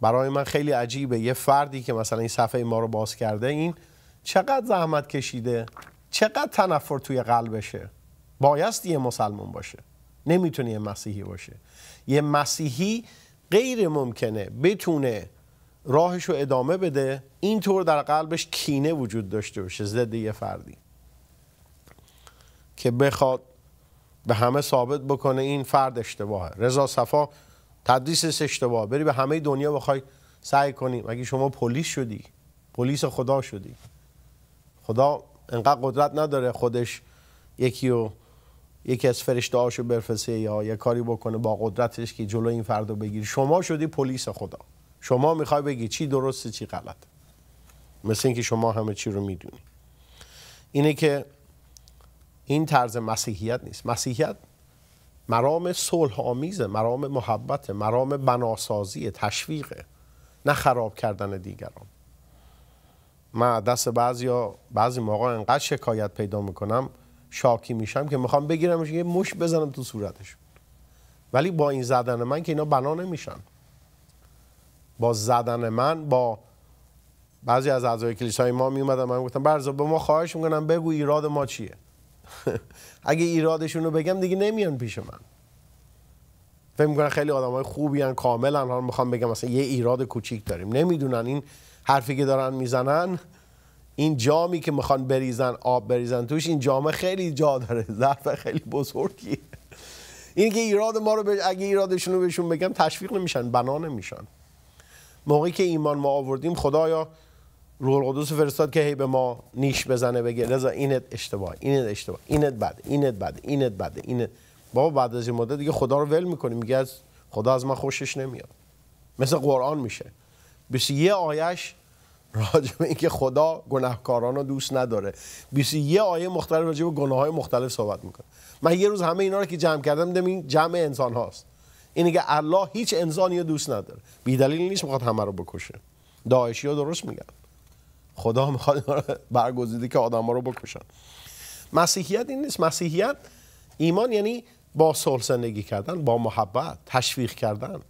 برای من خیلی عجیبه یه فردی که مثلا این صفحه ما رو باز کرده این چقدر زحمت کشیده چقدر تنفر توی قلبشه بایستی یه مسلمان باشه نمیتونه یه مسیحی باشه یه مسیحی غیر ممکنه بتونه راهش رو ادامه بده اینطور در قلبش کینه وجود داشته باشه ضد یه فردی که بخواد به همه ثابت بکنه این فرد اشتباهه رضا صفا تدریسش اشتباه بری به همه دنیا بخوای سعی کنی مگه شما پلیس شدی پلیس خدا شدی خدا انقدر قدرت نداره خودش یکی رو یکی از فرشته برفسه یا یه کاری بکنه با قدرتش که جلو این فرد رو بگیری شما شدی پلیس خدا شما میخوای بگی چی درسته چی غلط مثل اینکه شما همه چی رو میدونی اینه که این طرز مسیحیت نیست مسیحیت مرام صلح آمیزه مرام محبت مرام بناسازی تشویقه نه خراب کردن دیگران من دست بعضی بعضی موقع انقدر شکایت پیدا میکنم شاکی میشم که میخوام بگیرمش یه مش بزنم تو صورتش ولی با این زدن من که اینا بنا نمیشن با زدن من با بعضی از اعضای کلیسای ما میومدن من گفتم برزا به ما خواهش میکنم بگو ایراد ما چیه اگه ایرادشون رو بگم دیگه نمیان پیش من فکر میکنن خیلی آدم های خوبی هن کاملا حالا میخوام بگم مثلا یه ایراد کوچیک داریم نمیدونن این حرفی که دارن میزنن این جامی که میخوان بریزن آب بریزن توش این جامه خیلی جا داره ظرف خیلی بزرگیه این که ایراد ما رو بج... اگه ایرادشون رو بهشون بگم تشویق نمیشن بنا نمیشن موقعی که ایمان ما آوردیم خدایا روح القدس فرستاد که هی به ما نیش بزنه بگه رضا اینت اشتباه اینت اشتباه اینت بد اینت بد اینت بد اینت بابا بعد از این مدت دیگه خدا رو ول میکنی میگه از خدا از من خوشش نمیاد مثل قرآن میشه بس یه آیش راجع اینکه خدا گناهکاران رو دوست نداره 21 آیه مختلف راجع به گناه های مختلف صحبت میکنه من یه روز همه اینا رو که جمع کردم دیدم این جمع انسان هاست اینه که الله هیچ انسانی رو دوست نداره بی دلیل نیست میخواد همه رو بکشه داعشی ها درست میگن خدا میخواد برگزیده که آدم ها رو بکشن مسیحیت این نیست مسیحیت ایمان یعنی با صلح زندگی کردن با محبت تشویق کردن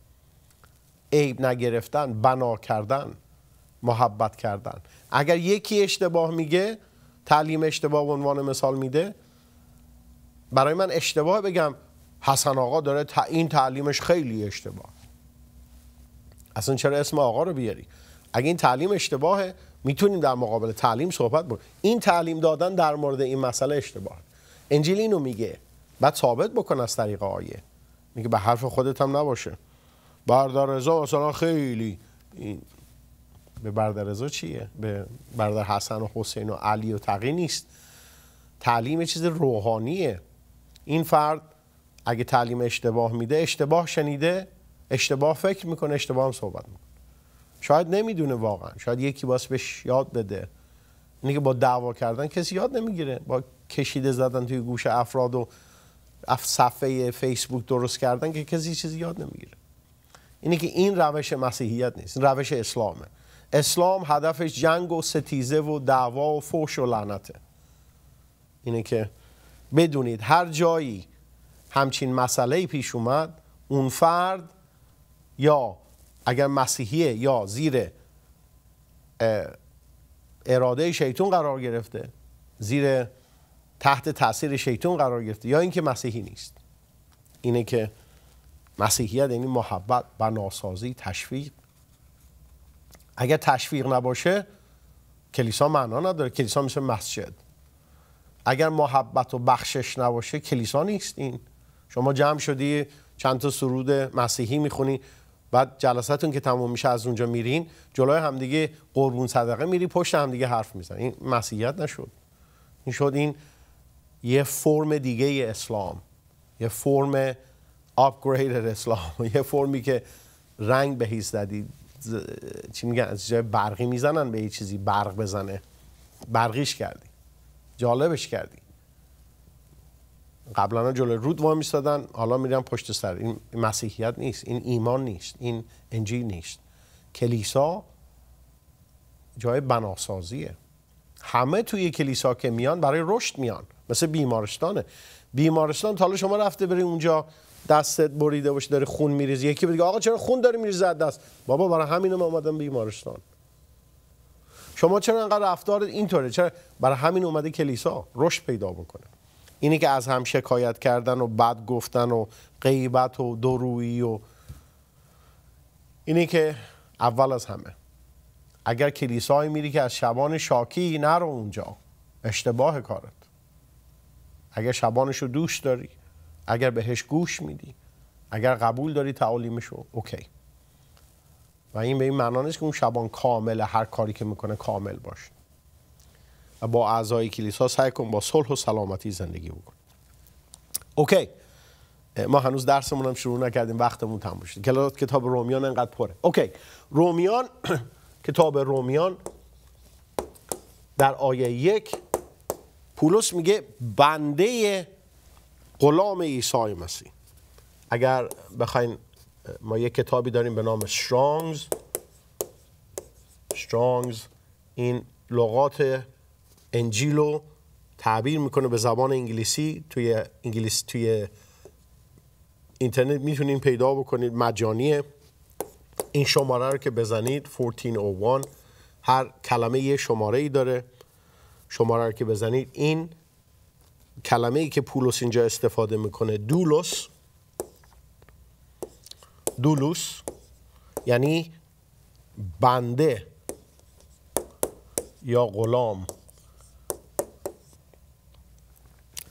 عیب نگرفتن بنا کردن محبت کردن اگر یکی اشتباه میگه تعلیم اشتباه عنوان مثال میده برای من اشتباه بگم حسن آقا داره این تعلیمش خیلی اشتباه اصلا چرا اسم آقا رو بیاری اگه این تعلیم اشتباهه میتونیم در مقابل تعلیم صحبت بود این تعلیم دادن در مورد این مسئله اشتباه انجیل اینو میگه بعد ثابت بکن از طریق آیه میگه به حرف خودت هم نباشه بردار رضا خیلی به برادر رضا چیه به برادر حسن و حسین و علی و تقی نیست تعلیم چیز روحانیه این فرد اگه تعلیم اشتباه میده اشتباه شنیده اشتباه فکر میکنه اشتباه هم صحبت میکنه شاید نمیدونه واقعا شاید یکی باس بهش یاد بده اینه که با دعوا کردن کسی یاد نمیگیره با کشیده زدن توی گوش افراد و صفحه فیسبوک درست کردن که کسی چیزی یاد نمیگیره اینه که این روش مسیحیت نیست این روش اسلامه اسلام هدفش جنگ و ستیزه و دعوا و فوش و لعنته اینه که بدونید هر جایی همچین مسئله پیش اومد اون فرد یا اگر مسیحیه یا زیر اراده شیطان قرار گرفته زیر تحت تاثیر شیطان قرار گرفته یا اینکه مسیحی نیست اینه که مسیحیت یعنی محبت ناسازی تشویق اگر تشویق نباشه کلیسا معنا نداره کلیسا میشه مسجد اگر محبت و بخشش نباشه کلیسا نیست این شما جمع شدی چند تا سرود مسیحی میخونی بعد جلستون که تموم میشه از اونجا میرین جلوی همدیگه قربون صدقه میری پشت همدیگه حرف میزن این مسیحیت نشد این شد این یه فرم دیگه اسلام یه فرم اپگریدر اسلام یه فرمی که رنگ بهیز دادید چی میگن از جای برقی میزنن به یه چیزی برق بزنه برقیش کردی جالبش کردی قبلا جلو رود وام میستادن حالا میرن پشت سر این مسیحیت نیست این ایمان نیست این انجیل نیست کلیسا جای بناسازیه همه توی کلیسا که میان برای رشد میان مثل بیمارستانه بیمارستان تا حالا شما رفته بری اونجا دستت بریده باشه داره خون میریزه یکی بگه آقا چرا خون داره میریزه از دست بابا برای همین اومدم بیمارستان شما چرا انقدر رفتار اینطوره چرا برای همین اومده کلیسا رشد پیدا بکنه اینی که از هم شکایت کردن و بد گفتن و غیبت و درویی و اینی که اول از همه اگر کلیسایی میری که از شبان شاکی نرو اونجا اشتباه کارت اگر شبانش رو داری اگر بهش گوش میدی اگر قبول داری تعالیمشو اوکی و این به این معنا نیست که اون شبان کامل هر کاری که میکنه کامل باشه و با اعضای کلیسا سعی کن با صلح و سلامتی زندگی بکن اوکی ما هنوز درسمون هم شروع نکردیم وقتمون تموم شد کتاب رومیان انقدر پره اوکی رومیان کتاب رومیان در آیه یک پولس میگه بنده غلام عیسی مسیح اگر بخواین ما یک کتابی داریم به نام شرانگز شرانگز این لغات انجیل رو تعبیر میکنه به زبان انگلیسی توی انگلیس توی اینترنت میتونین پیدا بکنید مجانیه این شماره رو که بزنید 1401 هر کلمه یه شماره ای داره شماره رو که بزنید این کلمه ای که پولوس اینجا استفاده میکنه دولوس دولوس یعنی بنده یا غلام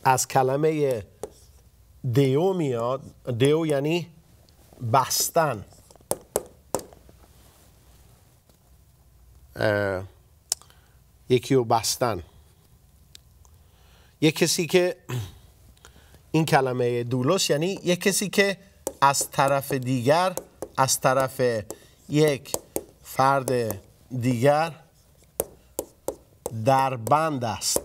از کلمه دیو میاد دیو یعنی بستن یکی رو بستن یه کسی که این کلمه دولوس یعنی یه کسی که از طرف دیگر از طرف یک فرد دیگر در بند است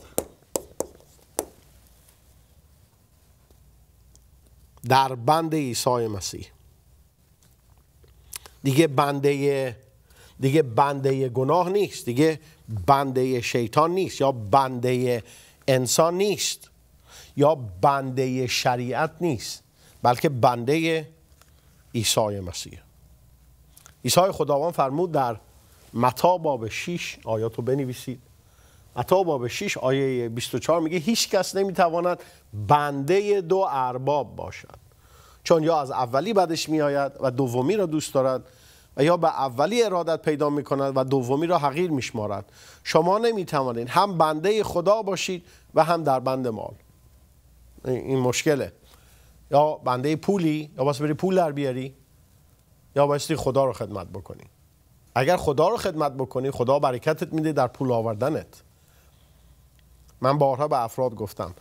در بند عیسی مسیح دیگه بنده دیگه بنده گناه نیست دیگه بنده شیطان نیست یا بنده انسان نیست یا بنده شریعت نیست بلکه بنده عیسی مسیح عیسی خداوند فرمود در متا باب 6 آیاتو رو بنویسید متا باب 6 آیه 24 میگه هیچ کس نمیتواند بنده دو ارباب باشد چون یا از اولی بدش میآید و دومی را دوست دارد و یا به اولی ارادت پیدا می کند و دومی را حقیر می شما نمی توانید هم بنده خدا باشید و هم در بند مال این مشکله یا بنده پولی یا باید بری پول در بیاری یا بایستی خدا رو خدمت بکنی اگر خدا رو خدمت بکنی خدا برکتت میده در پول آوردنت من بارها به افراد گفتم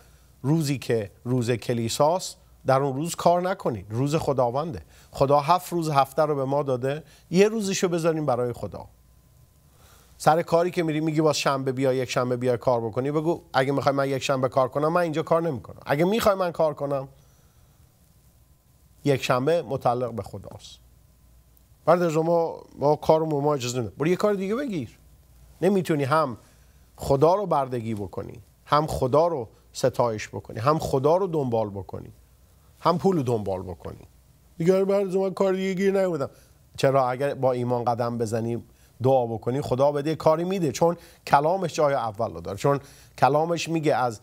روزی که روز کلیساست در اون روز کار نکنید روز خداونده خدا هفت روز هفته رو به ما داده یه روزشو بذاریم برای خدا سر کاری که میری میگی باز شنبه بیا یک شنبه بیا کار بکنی بگو اگه میخوای من یک شنبه کار کنم من اینجا کار نمیکنم اگه میخوای من کار کنم یک شنبه متعلق به خداست از ما ما کارم ما اجازه نده برو یه کار دیگه بگیر نمیتونی هم خدا رو بردگی بکنی هم خدا رو ستایش بکنی هم خدا رو دنبال بکنی هم پول دنبال بکنی دیگه آره برای من کار دیگه گیر نمیدم چرا اگر با ایمان قدم بزنیم دعا بکنی خدا بده کاری میده چون کلامش جای اول رو داره چون کلامش میگه از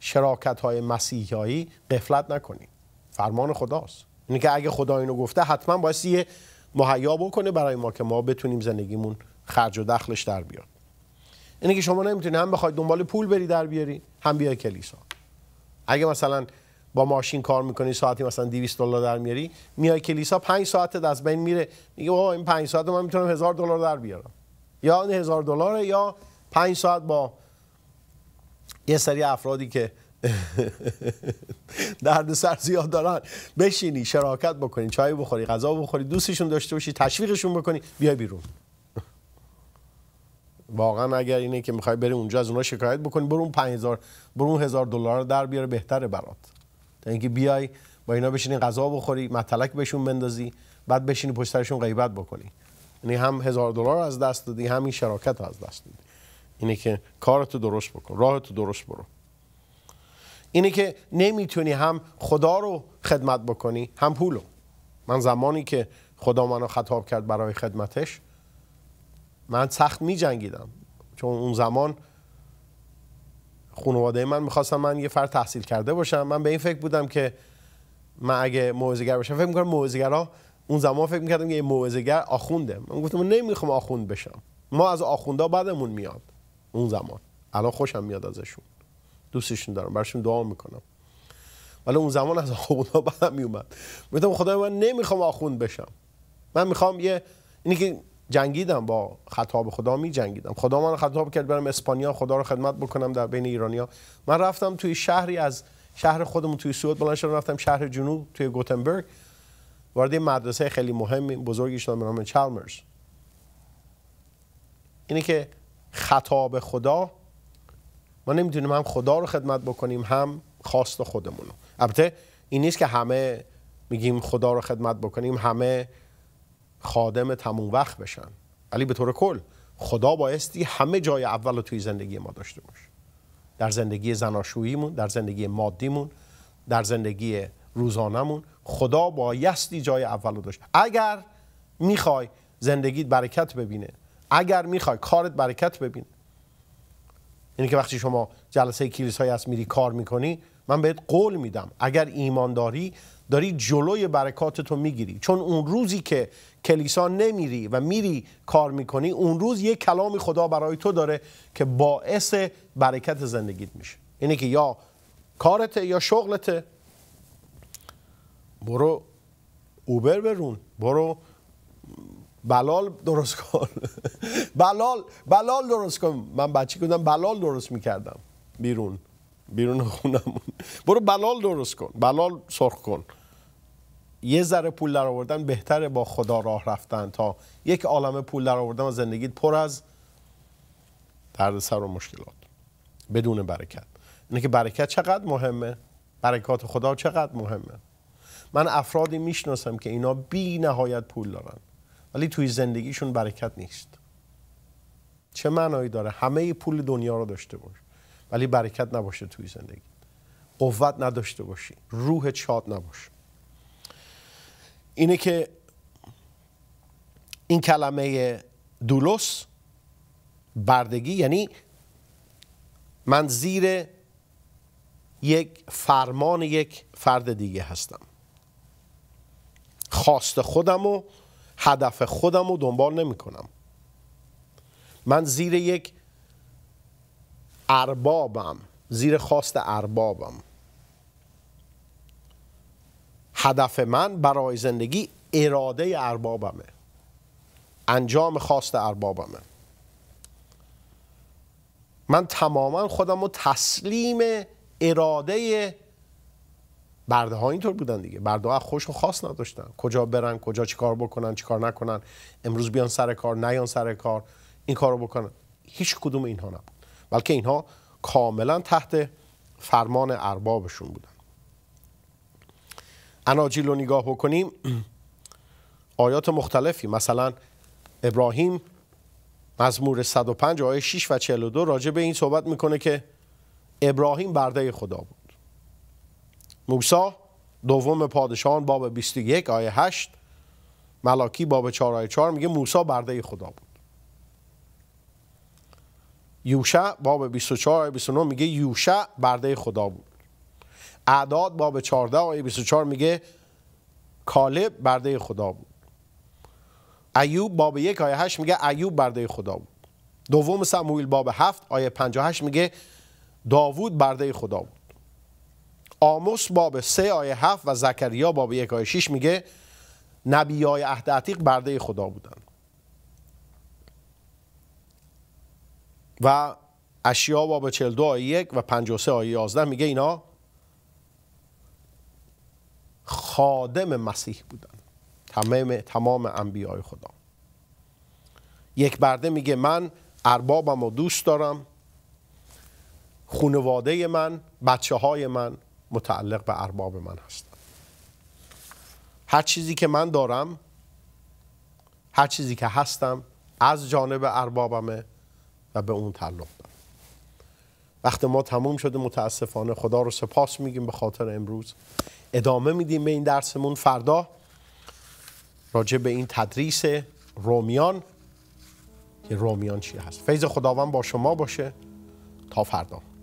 شراکت های مسیحیایی قفلت نکنی فرمان خداست اینه که اگه خدا اینو گفته حتما باید یه مهیا بکنه برای ما که ما بتونیم زندگیمون خرج و دخلش در بیاد اینه که شما نمیتونی هم بخواید دنبال پول بری در بیاری هم بیای کلیسا اگه مثلا با ماشین کار میکنی ساعتی مثلا 200 دلار در میاری میای کلیسا 5 ساعت از بین میره میگه بابا این 5 ساعت من میتونم هزار دلار در بیارم یا این هزار دلار یا 5 ساعت با یه سری افرادی که درد سر زیاد دارن بشینی شراکت بکنی چای بخوری غذا بخوری دوستشون داشته باشی تشویقشون بکنی بیای بیرون واقعا اگر اینه که میخوای بری اونجا از اونها شکایت بکنی برو اون 5000 برو اون هزار دلار در بیاره بهتره برات تا اینکه بیای با اینا بشینی غذا بخوری مطلق بهشون بندازی بعد بشینی پشت سرشون غیبت بکنی یعنی هم هزار دلار از دست دادی همین شراکت از دست دادی اینه که کارتو درست بکن راهتو درست برو اینه که نمیتونی هم خدا رو خدمت بکنی هم پولو من زمانی که خدا منو خطاب کرد برای خدمتش من سخت می جنگیدم چون اون زمان خانواده من میخواستم من یه فرد تحصیل کرده باشم من به این فکر بودم که من اگه موعظه‌گر باشم فکر می‌کنم موعظه‌گرا اون زمان فکر می‌کردم که موعظه‌گر آخونده من گفتم من نمی‌خوام آخوند بشم ما از آخوندا بعدمون میاد اون زمان الان خوشم میاد ازشون دوستشون دارم برشون دعا میکنم ولی اون زمان از آخوندا بعدم میومد میگفتم خدای من نمی‌خوام آخوند بشم من میخوام یه اینی که جنگیدم با خطاب خدا می جنگیدم خدا من خطاب کرد برم اسپانیا خدا رو خدمت بکنم در بین ایرانیا من رفتم توی شهری از شهر خودمون توی سوئد بلند شدم رفتم شهر جنوب توی گوتنبرگ وارد مدرسه خیلی مهم بزرگی شدم به نام چالمرز اینه که خطاب خدا ما نمیدونیم هم خدا رو خدمت بکنیم هم خواست خودمون البته این نیست که همه میگیم خدا رو خدمت بکنیم همه خادم تموم وقت بشن ولی به طور کل خدا بایستی همه جای اول رو توی زندگی ما داشته باشه در زندگی زناشوییمون در زندگی مادیمون در زندگی روزانمون خدا بایستی جای اول رو داشت اگر میخوای زندگیت برکت ببینه اگر میخوای کارت برکت ببینه یعنی که وقتی شما جلسه کلیسای هست میری کار میکنی من بهت قول میدم اگر ایمانداری داری جلوی برکاتتو میگیری چون اون روزی که کلیسا نمیری و میری کار میکنی اون روز یه کلامی خدا برای تو داره که باعث برکت زندگیت میشه اینه که یا کارته یا شغلته برو اوبر برون برو بلال درست کن بلال بلال درست کن من بچه کنم بلال درست میکردم بیرون بیرون خونمون برو بلال درست کن بلال سرخ کن یه ذره پول در آوردن بهتره با خدا راه رفتن تا یک عالمه پول در آوردن و زندگیت پر از دردسر و مشکلات بدون برکت اینه که برکت چقدر مهمه برکات خدا چقدر مهمه من افرادی میشناسم که اینا بی نهایت پول دارن ولی توی زندگیشون برکت نیست چه معنایی داره همه پول دنیا رو داشته باش ولی برکت نباشه توی زندگی قوت نداشته باشی روح چاد نباشه اینه که این کلمه دولوس بردگی یعنی من زیر یک فرمان یک فرد دیگه هستم خواست خودم و هدف خودم رو دنبال نمی کنم من زیر یک اربابم زیر خواست اربابم هدف من برای زندگی اراده اربابمه انجام خواست اربابمه من تماما خودم رو تسلیم اراده برده ها اینطور بودن دیگه برده ها خوش و خاص نداشتن کجا برن کجا چیکار بکنن چیکار نکنن امروز بیان سر کار نیان سر کار این کار رو بکنن هیچ کدوم اینها نبود بلکه اینها کاملا تحت فرمان اربابشون بودن اناجیل رو نگاه بکنیم آیات مختلفی مثلا ابراهیم مزمور 105 آیه 6 و 42 راجع به این صحبت میکنه که ابراهیم برده خدا بود موسا دوم پادشاهان باب 21 آیه 8 ملاکی باب 4 آیه 4 میگه موسی برده خدا بود یوشع باب 24 آیه 29 میگه یوشع برده خدا بود اعداد باب 14 آیه 24 میگه کالب برده خدا بود ایوب باب 1 آیه 8 میگه ایوب برده خدا بود دوم سموئیل باب 7 آیه 58 میگه داوود برده خدا بود آموس باب 3 آیه 7 و زکریا باب 1 آیه 6 میگه نبیای عهد عتیق برده خدا بودند و اشیا باب 42 آیه 1 و 53 آیه 11 میگه اینا خادم مسیح بودن تمام, تمام انبیای خدا یک برده میگه من اربابم و دوست دارم خونواده من بچه های من متعلق به ارباب من هستن هر چیزی که من دارم هر چیزی که هستم از جانب اربابمه و به اون تعلق دارم وقت ما تموم شده متاسفانه خدا رو سپاس میگیم به خاطر امروز ادامه میدیم به این درسمون فردا راجع به این تدریس رومیان که رومیان چی هست فیض خداوند با شما باشه تا فردا